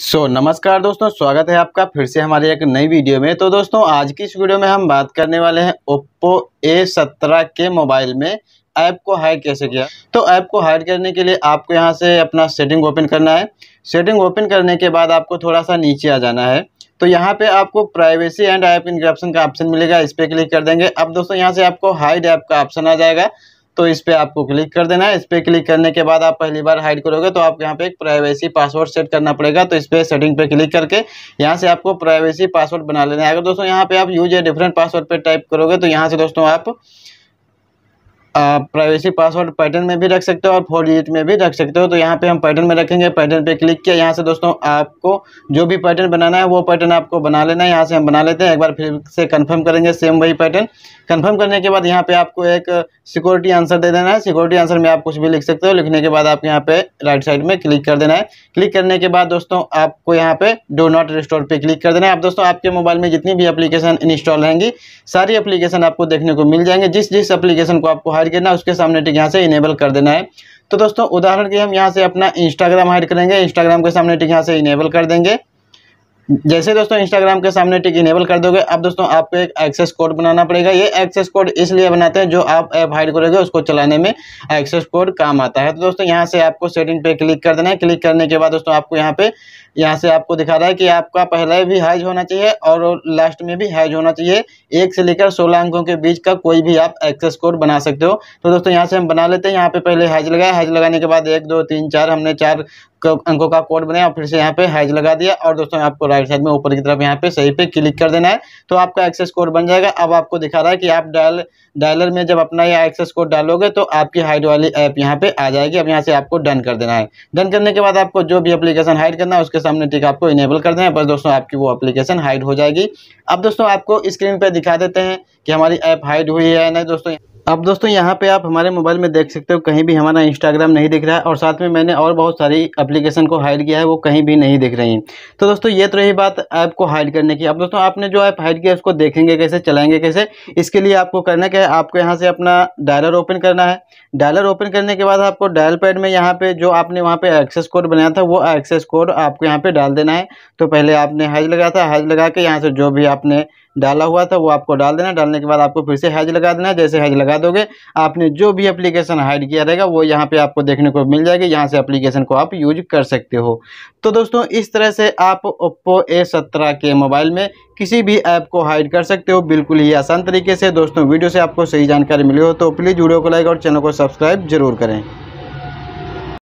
सो so, नमस्कार दोस्तों स्वागत है आपका फिर से हमारे एक नई वीडियो में तो दोस्तों आज की इस वीडियो में हम बात करने वाले हैं ओप्पो ए सत्रह के मोबाइल में ऐप को हाइड कैसे किया तो ऐप को हाइड करने के लिए आपको यहाँ से अपना सेटिंग ओपन करना है सेटिंग ओपन करने के बाद आपको थोड़ा सा नीचे आ जाना है तो यहाँ पे आपको प्राइवेसी एंड ऐप इनक्रप्शन का ऑप्शन मिलेगा इस पर क्लिक कर देंगे अब दोस्तों यहाँ से आपको हाइड ऐप का ऑप्शन आ जाएगा तो इस पर आपको क्लिक कर देना है इस पर क्लिक करने के बाद आप पहली बार हाइड करोगे तो आपको यहाँ पे एक प्राइवेसी पासवर्ड सेट करना पड़ेगा तो इस पर सेटिंग पे क्लिक करके यहाँ से आपको प्राइवेसी पासवर्ड बना लेना है अगर दोस्तों यहाँ पे आप यूज या डिफरेंट पासवर्ड पर टाइप करोगे तो यहाँ से दोस्तों आप प्राइवेसी पासवर्ड पैटर्न में भी रख सकते हो और फोर डिजिट में भी रख सकते हो तो यहाँ पे हम पैटर्न में रखेंगे पैटर्न पे क्लिक किया यहाँ से दोस्तों आपको जो भी पैटर्न बनाना है वो पैटर्न आपको बना लेना है यहाँ से हम बना लेते हैं एक बार फिर से कंफर्म करेंगे सेम वही पैटर्न कंफर्म करने के बाद यहाँ पे आपको एक सिक्योरिटी आंसर दे देना है सिक्योरिटी आंसर में आप कुछ भी लिख सकते हो लिखने के बाद आप यहाँ पे राइट साइड में क्लिक कर देना है क्लिक करने के बाद दोस्तों आपको यहाँ पे डो नॉट रिस्टोर पे क्लिक कर देना है आप दोस्तों आपके मोबाइल में जितनी भी एप्लीकेशन इंस्टॉल रहेंगी सारी एप्लीकेशन आपको देखने को मिल जाएंगे जिस जिस एप्लीकेशन को आपको हायर करना उसके सामने ठीक यहाँ से इनेबल कर देना है तो दोस्तों उदाहरण के हम यहाँ से अपना इंस्टाग्राम हायर करेंगे इंस्टाग्राम के सामने ठीक यहाँ से इनेबल कर देंगे जैसे दोस्तों इंस्टाग्राम के सामने टिक इनेबल कर दोगे अब दोस्तों आपको एक एक्सेस कोड बनाना पड़ेगा ये एक्सेस कोड इसलिए बनाते हैं जो आप ऐप हाइड करोगे उसको चलाने में एक्सेस कोड काम आता है तो दोस्तों यहाँ से आपको सेटिंग पे क्लिक कर देना है क्लिक करने के बाद दोस्तों आपको यहाँ पे यहाँ से आपको दिखा रहा है कि आपका पहला भी हाइज होना चाहिए और लास्ट में भी हाइज होना चाहिए एक से लेकर सोलह अंकों के बीच का कोई भी आप एक्सेस कोड बना सकते हो तो दोस्तों यहाँ से हम बना लेते हैं यहाँ पे पहले हाइज लगाया हाइज लगाने के बाद एक दो तीन चार हमने चार अंकों का कोड बनाया और फिर से यहाँ पे हैज लगा दिया और दोस्तों आपको राइट साइड में ऊपर की तरफ यहाँ पे सही पे क्लिक कर देना है तो आपका एक्सेस कोड बन जाएगा अब आपको दिखा रहा है कि आप डायल डायलर में जब अपना यह एक्सेस कोड डालोगे तो आपकी हाइड वाली ऐप यहाँ पे आ जाएगी अब यहाँ से आपको डन कर देना है डन करने के बाद आपको जो भी अपलीकेशन हाइड करना है उसके सामने टिक आपको इनेबल कर देना है बस दोस्तों आपकी वो अप्लीकेशन हाइड हो जाएगी अब दोस्तों आपको स्क्रीन पर दिखा देते हैं कि हमारी ऐप हाइड हुई है नहीं दोस्तों अब दोस्तों यहाँ पे आप हमारे मोबाइल में देख सकते हो कहीं भी हमारा इंस्टाग्राम नहीं दिख रहा है और साथ में मैंने और बहुत सारी एप्लीकेशन को हाइड किया है वो कहीं भी नहीं दिख रही तो दोस्तों ये तो रही बात ऐप को हाइड करने की अब दोस्तों आपने जो ऐप हाइड किया उसको देखेंगे कैसे चलाएंगे कैसे इसके लिए आपको करना क्या है आपको यहाँ से अपना डायलर ओपन करना है डायलर ओपन करने के बाद आपको डायल पैड में यहाँ पे जो आपने वहाँ पे एक्सेस कोड बनाया था वो एक्सेस कोड आपको यहाँ पे डाल देना है तो पहले आपने हाइज लगाया था हाइज लगा के यहाँ से जो भी आपने डाला हुआ था वो आपको डाल देना डालने के बाद आपको फिर से हैज लगा देना है जैसे हैज लगा दोगे आपने जो भी एप्लीकेशन हाइड किया रहेगा वो यहाँ पे आपको देखने को मिल जाएगी यहाँ से एप्लीकेशन को आप यूज कर सकते हो तो दोस्तों इस तरह से आप ओप्पो ए सत्रह के मोबाइल में किसी भी ऐप को हाइड कर सकते हो बिल्कुल ही आसान तरीके से दोस्तों वीडियो से आपको सही जानकारी मिली हो तो प्लीज़ वीडियो को लाइक और चैनल को सब्सक्राइब जरूर करें